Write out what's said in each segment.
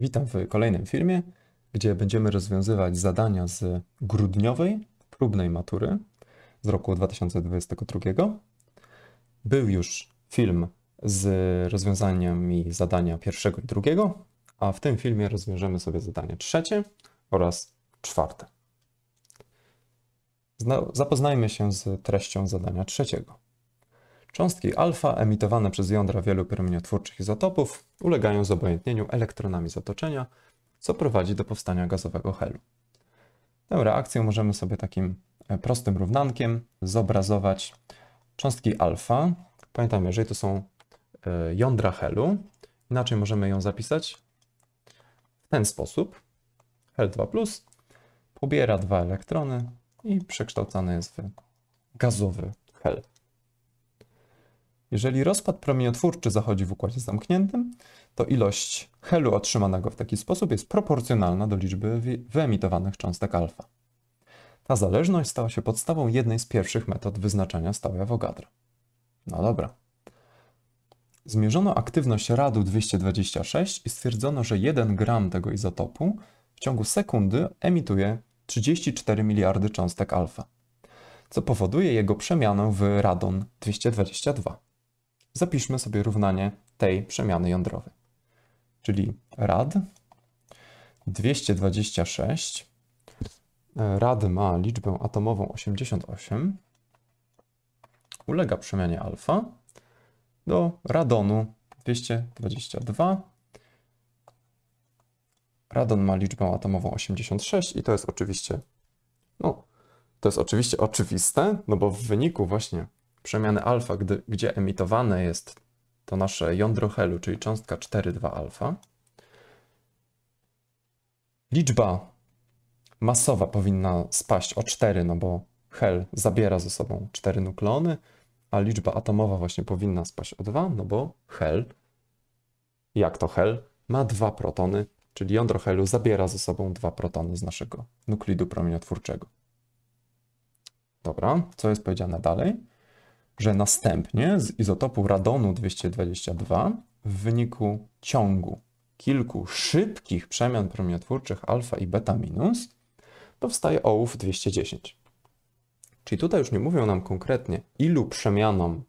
Witam w kolejnym filmie, gdzie będziemy rozwiązywać zadania z grudniowej próbnej matury z roku 2022. Był już film z rozwiązaniami zadania pierwszego i drugiego, a w tym filmie rozwiążemy sobie zadanie trzecie oraz czwarte. Zapoznajmy się z treścią zadania trzeciego. Cząstki alfa emitowane przez jądra wielu promieniotwórczych izotopów ulegają zobojętnieniu elektronami z otoczenia, co prowadzi do powstania gazowego helu. Tę reakcję możemy sobie takim e, prostym równankiem zobrazować. Cząstki alfa, pamiętajmy, jeżeli to są e, jądra helu, inaczej możemy ją zapisać w ten sposób. Hel2 pobiera dwa elektrony i przekształcany jest w gazowy hel. Jeżeli rozpad promieniotwórczy zachodzi w układzie zamkniętym, to ilość helu otrzymanego w taki sposób jest proporcjonalna do liczby wyemitowanych cząstek alfa. Ta zależność stała się podstawą jednej z pierwszych metod wyznaczania stałej Avogadro. No dobra. Zmierzono aktywność radu 226 i stwierdzono, że 1 gram tego izotopu w ciągu sekundy emituje 34 miliardy cząstek alfa, co powoduje jego przemianę w radon 222 zapiszmy sobie równanie tej przemiany jądrowej. Czyli rad 226, rad ma liczbę atomową 88, ulega przemianie alfa do radonu 222. Radon ma liczbę atomową 86 i to jest oczywiście, no, to jest oczywiście oczywiste, no bo w wyniku właśnie przemiany alfa, gdy, gdzie emitowane jest to nasze jądro helu, czyli cząstka 4,2 alfa. Liczba masowa powinna spaść o 4, no bo hel zabiera ze sobą 4 nukleony, a liczba atomowa właśnie powinna spaść o 2, no bo hel, jak to hel, ma 2 protony, czyli jądro helu zabiera ze sobą 2 protony z naszego nuklidu promieniotwórczego. Dobra, co jest powiedziane dalej? że następnie z izotopu radonu 222 w wyniku ciągu kilku szybkich przemian promieniotwórczych alfa i beta minus powstaje ołów 210. Czyli tutaj już nie mówią nam konkretnie, ilu przemianom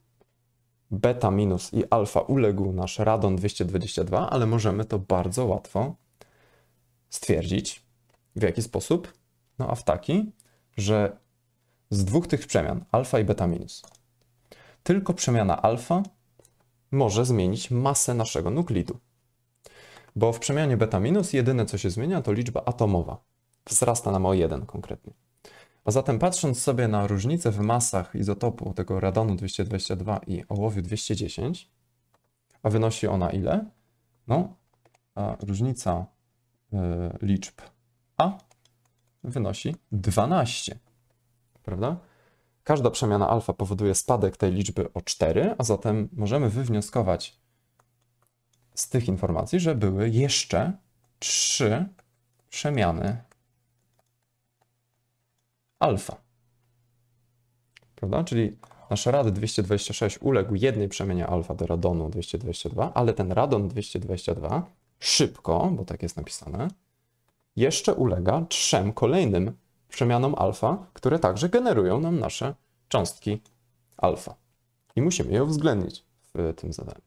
beta minus i alfa uległ nasz radon 222, ale możemy to bardzo łatwo stwierdzić. W jaki sposób? No a w taki, że z dwóch tych przemian, alfa i beta minus, tylko przemiana alfa może zmienić masę naszego nuklidu. Bo w przemianie beta minus jedyne co się zmienia to liczba atomowa. Wzrasta nam o 1 konkretnie. A zatem patrząc sobie na różnicę w masach izotopu tego radonu 222 i ołowiu 210, a wynosi ona ile? No, a różnica y, liczb A wynosi 12, prawda? Każda przemiana alfa powoduje spadek tej liczby o 4, a zatem możemy wywnioskować z tych informacji, że były jeszcze 3 przemiany alfa. Prawda? Czyli nasz rad 226 uległ jednej przemianie alfa do radonu 222, ale ten radon 222 szybko, bo tak jest napisane, jeszcze ulega trzem kolejnym przemianom alfa, które także generują nam nasze cząstki alfa. I musimy je uwzględnić w tym zadaniu.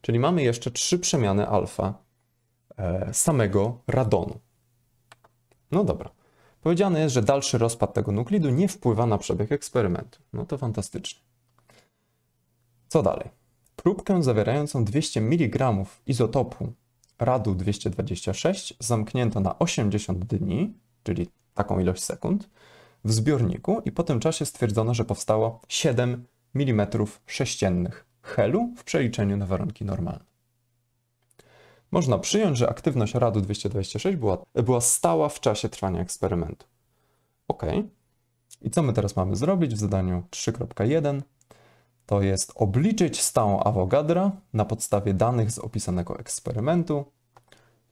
Czyli mamy jeszcze trzy przemiany alfa e, samego radonu. No dobra. Powiedziane jest, że dalszy rozpad tego nuklidu nie wpływa na przebieg eksperymentu. No to fantastycznie. Co dalej? Próbkę zawierającą 200 mg izotopu radu 226 zamknięto na 80 dni czyli taką ilość sekund, w zbiorniku i po tym czasie stwierdzono, że powstało 7 mm sześciennych helu w przeliczeniu na warunki normalne. Można przyjąć, że aktywność radu 226 była, była stała w czasie trwania eksperymentu. OK. I co my teraz mamy zrobić w zadaniu 3.1? To jest obliczyć stałą Avogadra na podstawie danych z opisanego eksperymentu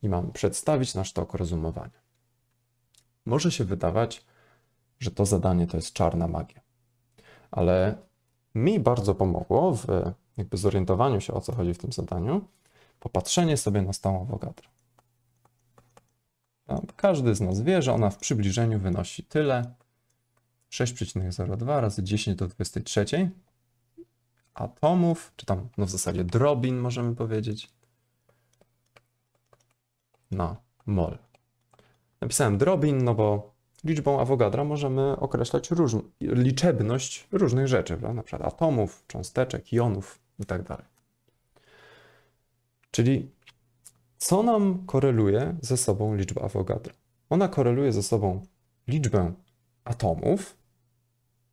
i mamy przedstawić nasz tok rozumowania. Może się wydawać, że to zadanie to jest czarna magia. Ale mi bardzo pomogło w jakby zorientowaniu się, o co chodzi w tym zadaniu, popatrzenie sobie na stałą Avogadro. każdy z nas wie, że ona w przybliżeniu wynosi tyle 6,02 razy 10 do 23 atomów, czy tam no w zasadzie drobin możemy powiedzieć, na mol. Napisałem drobin, no bo liczbą Awogadra możemy określać liczebność różnych rzeczy, prawda? na przykład atomów, cząsteczek, jonów itd. Tak Czyli co nam koreluje ze sobą liczba Avogadra? Ona koreluje ze sobą liczbę atomów,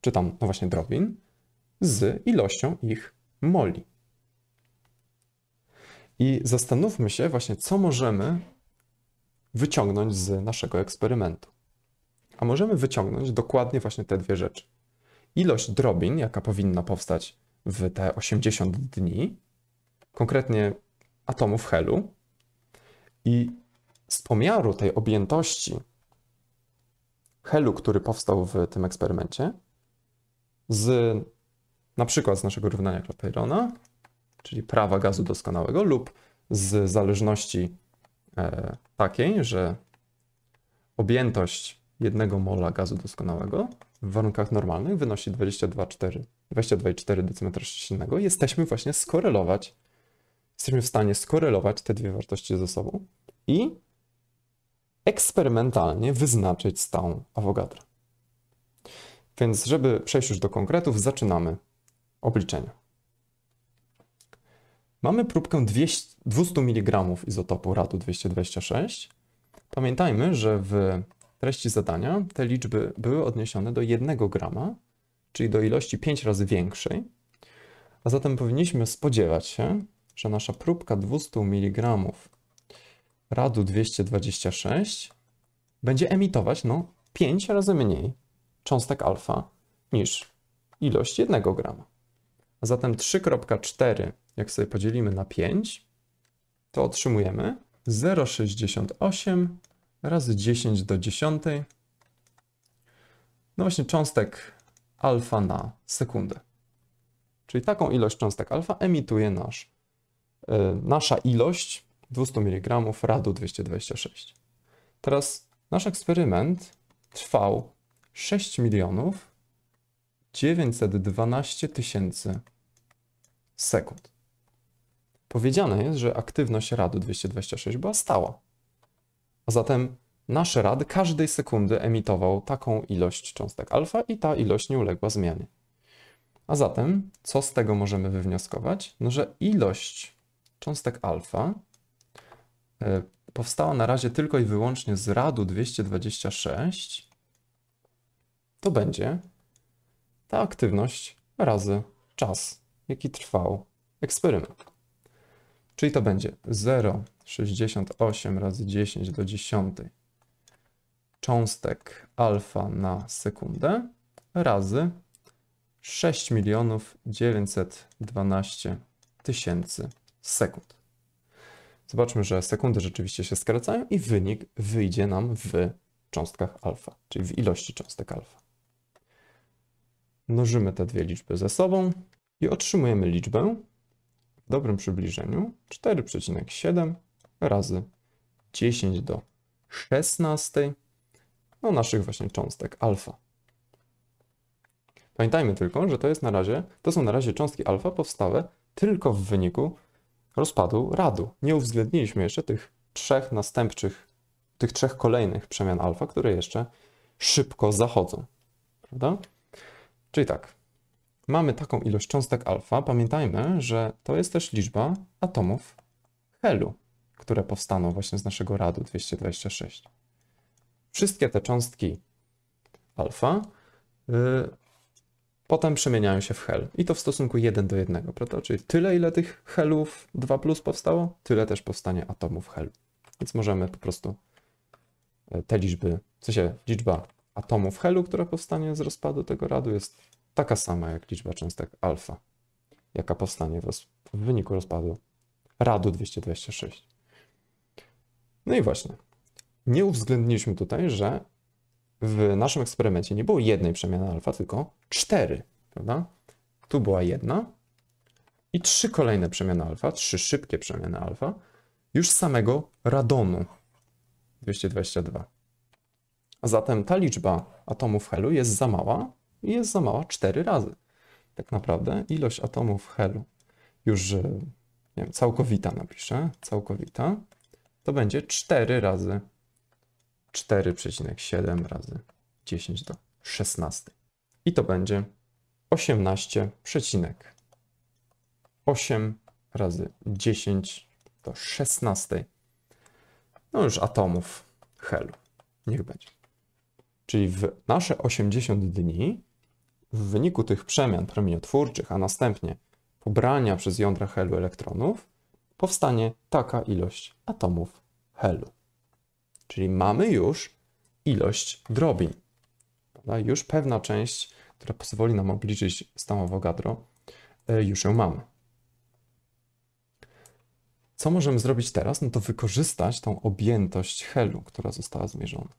czy tam, no właśnie, drobin, z ilością ich moli. I zastanówmy się właśnie, co możemy wyciągnąć z naszego eksperymentu. A możemy wyciągnąć dokładnie właśnie te dwie rzeczy. Ilość drobin, jaka powinna powstać w te 80 dni, konkretnie atomów helu, i z pomiaru tej objętości helu, który powstał w tym eksperymencie, z na przykład z naszego równania Clapeyrona, czyli prawa gazu doskonałego, lub z zależności E, takiej, że objętość jednego mola gazu doskonałego w warunkach normalnych wynosi 22,4 22,4 decymetra sześciennego, jesteśmy właśnie skorelować, jesteśmy w stanie skorelować te dwie wartości ze sobą i eksperymentalnie wyznaczyć stałą Avogadro. Więc żeby przejść już do konkretów, zaczynamy obliczenia. Mamy próbkę 200, mg izotopu radu 226. Pamiętajmy, że w treści zadania te liczby były odniesione do 1 grama, czyli do ilości 5 razy większej. A zatem powinniśmy spodziewać się, że nasza próbka 200 mg radu 226 będzie emitować no, 5 razy mniej cząstek alfa niż ilość 1 grama. A zatem 3,4 jak sobie podzielimy na 5, to otrzymujemy 0,68 razy 10 do 10. No właśnie cząstek alfa na sekundę. Czyli taką ilość cząstek alfa emituje nasz, yy, nasza ilość 200 mg radu 226. Teraz nasz eksperyment trwał 6 milionów 912 tysięcy sekund powiedziane jest, że aktywność Rady 226 była stała. A zatem nasz rad każdej sekundy emitował taką ilość cząstek alfa i ta ilość nie uległa zmianie. A zatem, co z tego możemy wywnioskować? No, że ilość cząstek alfa e, powstała na razie tylko i wyłącznie z radu 226, to będzie ta aktywność razy czas, jaki trwał eksperyment. Czyli to będzie 0,68 razy 10 do 10 cząstek alfa na sekundę razy 6 milionów 912 tysięcy sekund. Zobaczmy, że sekundy rzeczywiście się skracają i wynik wyjdzie nam w cząstkach alfa, czyli w ilości cząstek alfa. Mnożymy te dwie liczby ze sobą i otrzymujemy liczbę w dobrym przybliżeniu 4,7 razy 10 do 16 no naszych właśnie cząstek alfa. Pamiętajmy tylko, że to jest na razie, to są na razie cząstki alfa powstałe tylko w wyniku rozpadu radu. Nie uwzględniliśmy jeszcze tych trzech następczych, tych trzech kolejnych przemian alfa, które jeszcze szybko zachodzą. Prawda? Czyli tak, mamy taką ilość cząstek alfa, pamiętajmy, że to jest też liczba atomów helu, które powstaną właśnie z naszego radu 226. Wszystkie te cząstki alfa yy, potem przemieniają się w hel. I to w stosunku 1 do 1, prawda? Czyli tyle, ile tych helów 2 plus powstało, tyle też powstanie atomów helu. Więc możemy po prostu y, te liczby, w sensie liczba atomów helu, która powstanie z rozpadu tego radu jest taka sama jak liczba cząstek alfa, jaka powstanie w, roz... w wyniku rozpadu radu 226. No i właśnie, nie uwzględniliśmy tutaj, że w naszym eksperymencie nie było jednej przemiany alfa, tylko cztery, prawda? Tu była jedna i trzy kolejne przemiany alfa, trzy szybkie przemiany alfa, już samego radonu 222. A zatem ta liczba atomów helu jest za mała, i jest za mała 4 razy. Tak naprawdę ilość atomów helu już nie wiem, całkowita napiszę, całkowita, to będzie 4 razy 4,7 razy 10 do 16. I to będzie 18,8 razy 10 do 16 no już atomów helu. Niech będzie. Czyli w nasze 80 dni w wyniku tych przemian promieniotwórczych, a następnie pobrania przez jądra helu elektronów, powstanie taka ilość atomów helu. Czyli mamy już ilość drobin. Prawda? Już pewna część, która pozwoli nam obliczyć Avogadro, e, już ją mamy. Co możemy zrobić teraz? No to wykorzystać tą objętość helu, która została zmierzona.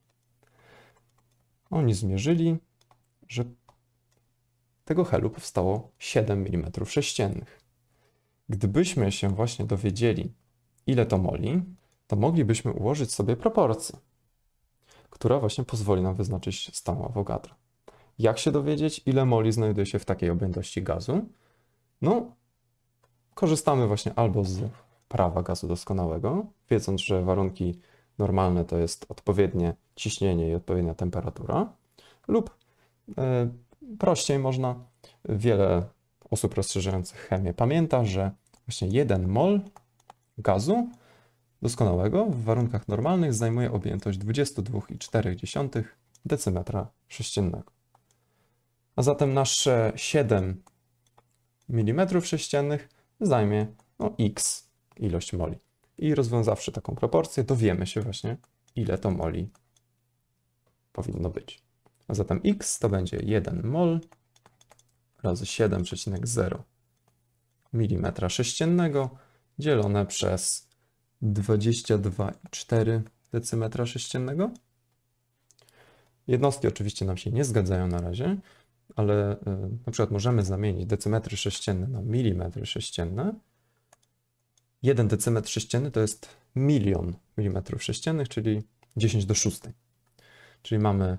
Oni zmierzyli, że tego helu powstało 7 mm sześciennych. Gdybyśmy się właśnie dowiedzieli, ile to moli, to moglibyśmy ułożyć sobie proporcje, która właśnie pozwoli nam wyznaczyć stałą Avogadro. Jak się dowiedzieć, ile moli znajduje się w takiej objętości gazu? No, korzystamy właśnie albo z prawa gazu doskonałego, wiedząc, że warunki normalne to jest odpowiednie ciśnienie i odpowiednia temperatura, lub e, prościej można. Wiele osób rozszerzających chemię pamięta, że właśnie 1 mol gazu doskonałego w warunkach normalnych zajmuje objętość 22,4 decymetra sześciennego. A zatem nasze 7 mm sześciennych zajmie no, x ilość moli. I rozwiązawszy taką proporcję, dowiemy się właśnie, ile to moli powinno być. A zatem x to będzie 1 mol razy 7,0 mm sześciennego dzielone przez 22,4 decymetra sześciennego. Jednostki oczywiście nam się nie zgadzają na razie, ale y, na przykład możemy zamienić decymetry sześcienne na milimetry sześcienne. Jeden decymetr sześcienny to jest milion milimetrów sześciennych, czyli 10 do 6. Czyli mamy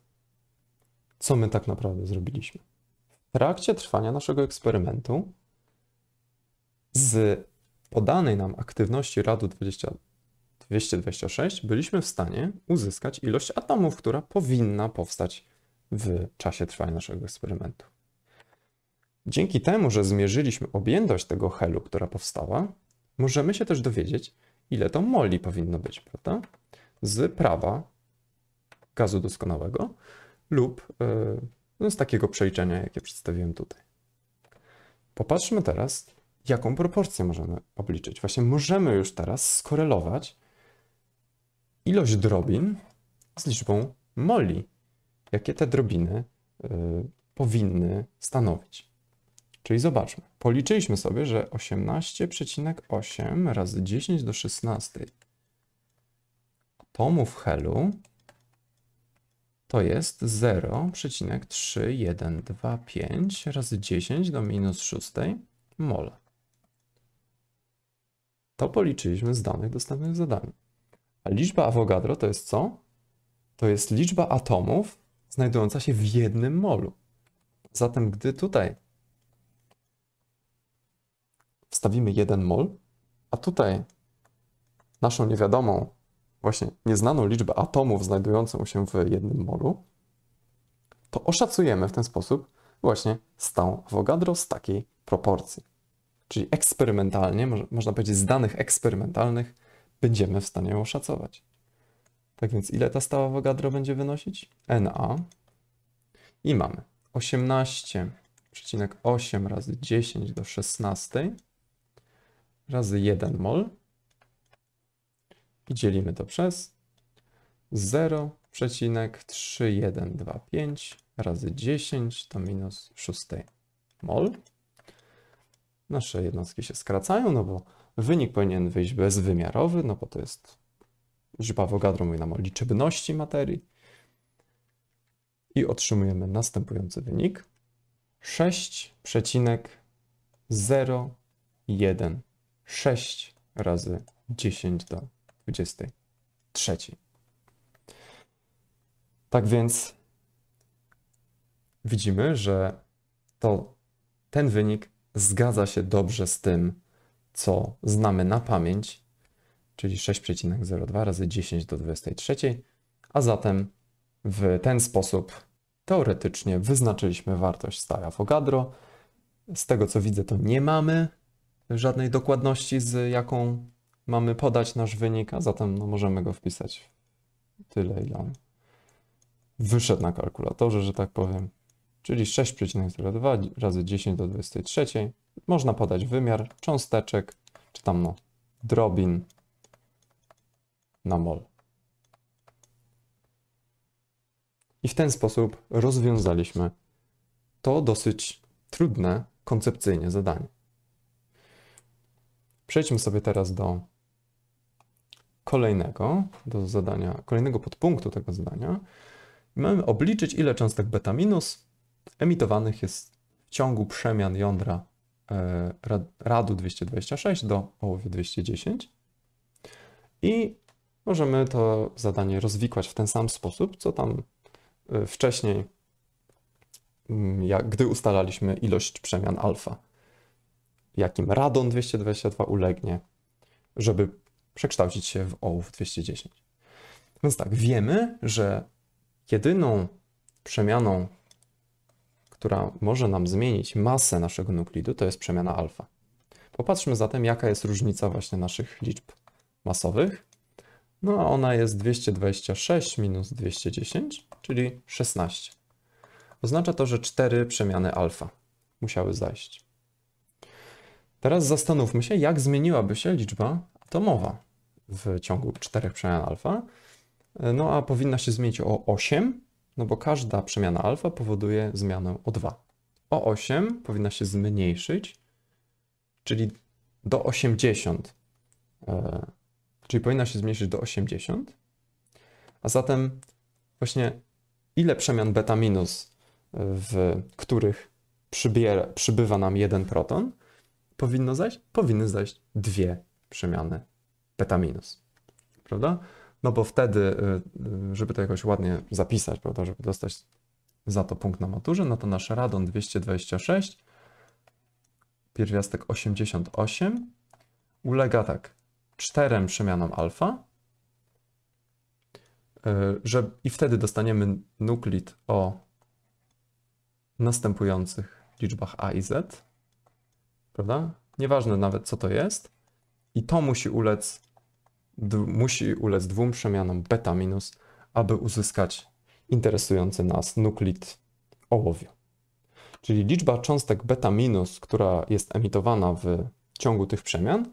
co my tak naprawdę zrobiliśmy. W trakcie trwania naszego eksperymentu z podanej nam aktywności radu 20, 226 byliśmy w stanie uzyskać ilość atomów, która powinna powstać w czasie trwania naszego eksperymentu. Dzięki temu, że zmierzyliśmy objętość tego helu, która powstała, możemy się też dowiedzieć, ile to moli powinno być, prawda? Z prawa gazu doskonałego lub e, no, z takiego przeliczenia, jakie przedstawiłem tutaj. Popatrzmy teraz, jaką proporcję możemy obliczyć. Właśnie możemy już teraz skorelować ilość drobin z liczbą moli, jakie te drobiny y, powinny stanowić. Czyli zobaczmy, policzyliśmy sobie, że 18,8 razy 10 do 16 tomów helu to jest 0,3125 razy 10 do minus 6 mol. To policzyliśmy z danych dostępnych w zadaniu. A liczba Avogadro to jest co? To jest liczba atomów znajdująca się w jednym molu. Zatem gdy tutaj wstawimy 1 mol, a tutaj naszą niewiadomą właśnie nieznaną liczbę atomów znajdującą się w jednym molu, to oszacujemy w ten sposób właśnie stałą Avogadro z takiej proporcji. Czyli eksperymentalnie, można powiedzieć z danych eksperymentalnych, będziemy w stanie ją oszacować. Tak więc ile ta stała Avogadro będzie wynosić? Na. I mamy 18,8 razy 10 do 16 razy 1 mol i dzielimy to przez 0,3125 razy 10 to minus 6 mol. Nasze jednostki się skracają, no bo wynik powinien wyjść bezwymiarowy, no bo to jest liczba Avogadro mówi nam o liczebności materii. I otrzymujemy następujący wynik. 6,016 razy 10 do 23. Tak więc widzimy, że to ten wynik zgadza się dobrze z tym, co znamy na pamięć, czyli 6,02 razy 10 do 23, a zatem w ten sposób teoretycznie wyznaczyliśmy wartość stara Avogadro. Z tego co widzę, to nie mamy żadnej dokładności, z jaką mamy podać nasz wynik, a zatem no, możemy go wpisać tyle, ile on wyszedł na kalkulatorze, że tak powiem. Czyli 6,02 razy 10 do 23. Można podać wymiar cząsteczek, czy tam no, drobin na mol. I w ten sposób rozwiązaliśmy to dosyć trudne koncepcyjnie zadanie. Przejdźmy sobie teraz do kolejnego do zadania, kolejnego podpunktu tego zadania. Mamy obliczyć, ile cząstek beta minus emitowanych jest w ciągu przemian jądra e, radu 226 do ołowiu 210. I możemy to zadanie rozwikłać w ten sam sposób, co tam e, wcześniej, mm, jak, gdy ustalaliśmy ilość przemian alfa. Jakim radon 222 ulegnie, żeby przekształcić się w ołów 210. Więc tak, wiemy, że jedyną przemianą, która może nam zmienić masę naszego nuklidu, to jest przemiana alfa. Popatrzmy zatem, jaka jest różnica właśnie naszych liczb masowych. No a ona jest 226 minus 210, czyli 16. Oznacza to, że cztery przemiany alfa musiały zajść. Teraz zastanówmy się, jak zmieniłaby się liczba to mowa w ciągu czterech przemian alfa. E, no a powinna się zmienić o 8, no bo każda przemiana alfa powoduje zmianę o 2. O 8 powinna się zmniejszyć, czyli do 80. E, czyli powinna się zmniejszyć do 80. A zatem właśnie ile przemian beta minus, e, w których przybiera, przybywa nam jeden proton, powinno zajść? Powinny zajść dwie przemiany beta minus, prawda? No bo wtedy, y, żeby to jakoś ładnie zapisać, prawda, żeby dostać za to punkt na maturze, no to nasz radon 226, pierwiastek 88 ulega tak czterem przemianom alfa, y, że, i wtedy dostaniemy nuklid o następujących liczbach a i z, prawda? Nieważne nawet co to jest, i to musi ulec, musi ulec dwóm przemianom beta minus, aby uzyskać interesujący nas nuklid ołowiu. Czyli liczba cząstek beta minus, która jest emitowana w ciągu tych przemian,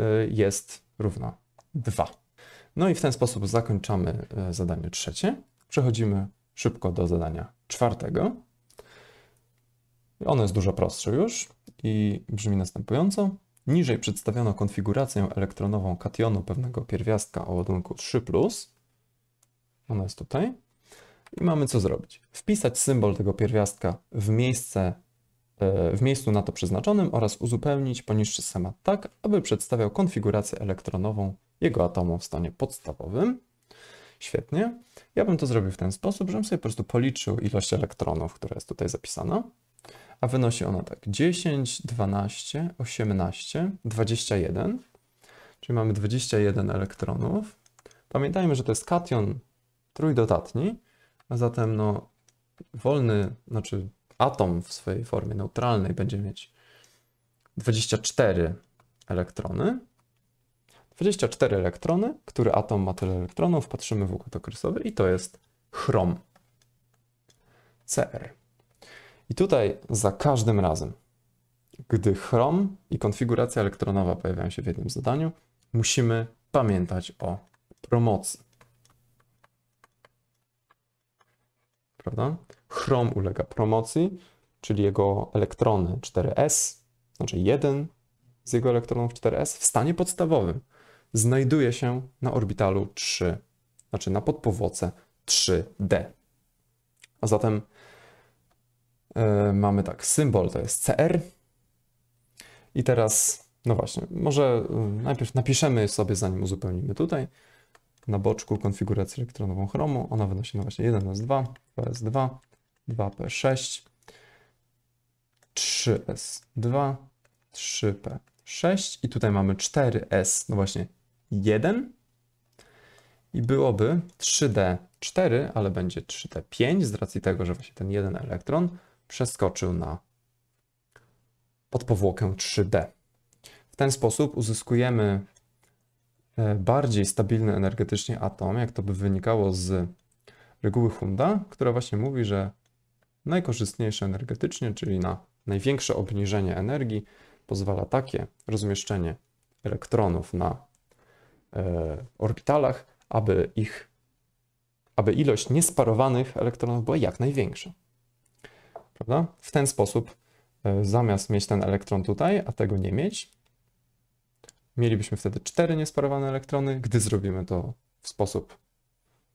y, jest równa 2. No i w ten sposób zakończamy y, zadanie trzecie. Przechodzimy szybko do zadania czwartego. Ono jest dużo prostsze już i brzmi następująco. Niżej przedstawiono konfigurację elektronową kationu pewnego pierwiastka o ładunku 3. Ona jest tutaj. I mamy co zrobić. Wpisać symbol tego pierwiastka w, miejsce, e, w miejscu na to przeznaczonym oraz uzupełnić poniższy schemat tak, aby przedstawiał konfigurację elektronową jego atomu w stanie podstawowym. Świetnie. Ja bym to zrobił w ten sposób, żebym sobie po prostu policzył ilość elektronów, która jest tutaj zapisana. A wynosi ona tak 10, 12, 18, 21, czyli mamy 21 elektronów. Pamiętajmy, że to jest kation trójdodatni, a zatem no, wolny, znaczy atom w swojej formie neutralnej będzie mieć 24 elektrony. 24 elektrony, który atom ma tyle elektronów, patrzymy w układ okresowy i to jest chrom. CR. I tutaj za każdym razem, gdy Chrome i konfiguracja elektronowa pojawiają się w jednym zadaniu, musimy pamiętać o promocji. Prawda? Chrome ulega promocji, czyli jego elektrony 4S, znaczy jeden z jego elektronów 4S w stanie podstawowym znajduje się na orbitalu 3, znaczy na podpowłoce 3D. A zatem E, mamy tak, symbol to jest CR. I teraz, no właśnie, może e, najpierw napiszemy sobie, zanim uzupełnimy tutaj, na boczku konfigurację elektronową chromu. Ona wynosi no właśnie 1S2, 2S2, 2P6, 3S2, 3P6 i tutaj mamy 4S, no właśnie 1 i byłoby 3D4, ale będzie 3D5 z racji tego, że właśnie ten jeden elektron przeskoczył na podpowłokę 3D. W ten sposób uzyskujemy e, bardziej stabilny energetycznie atom, jak to by wynikało z reguły Hunda, która właśnie mówi, że najkorzystniejsze energetycznie, czyli na największe obniżenie energii, pozwala takie rozmieszczenie elektronów na e, orbitalach, aby ich aby ilość niesparowanych elektronów była jak największa prawda? W ten sposób, e, zamiast mieć ten elektron tutaj, a tego nie mieć, mielibyśmy wtedy cztery niesparowane elektrony. Gdy zrobimy to w sposób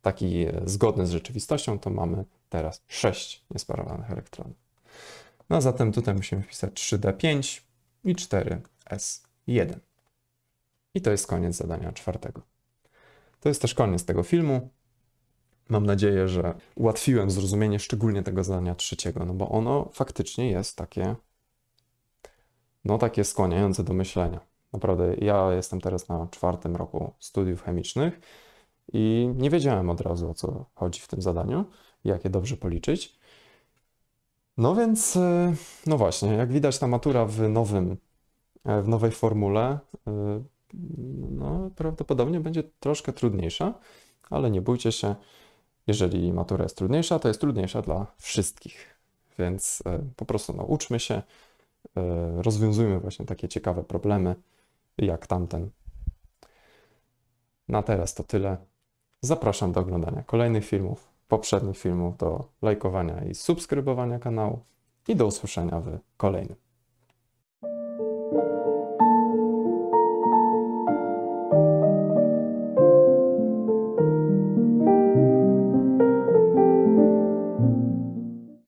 taki e, zgodny z rzeczywistością, to mamy teraz sześć niesparowanych elektronów. No a zatem tutaj musimy wpisać 3D5 i 4S1. I to jest koniec zadania czwartego. To jest też koniec tego filmu. Mam nadzieję, że ułatwiłem zrozumienie szczególnie tego zdania trzeciego, no bo ono faktycznie jest takie, no takie skłaniające do myślenia. Naprawdę, ja jestem teraz na czwartym roku studiów chemicznych i nie wiedziałem od razu o co chodzi w tym zadaniu, jak je dobrze policzyć. No więc, y, no właśnie, jak widać, ta matura w nowym, e, w nowej formule, y, no prawdopodobnie będzie troszkę trudniejsza, ale nie bójcie się. Jeżeli matura jest trudniejsza, to jest trudniejsza dla wszystkich. Więc e, po prostu nauczmy no, się, e, rozwiązujmy właśnie takie ciekawe problemy jak tamten. Na teraz to tyle. Zapraszam do oglądania kolejnych filmów, poprzednich filmów, do lajkowania i subskrybowania kanału i do usłyszenia w kolejnym.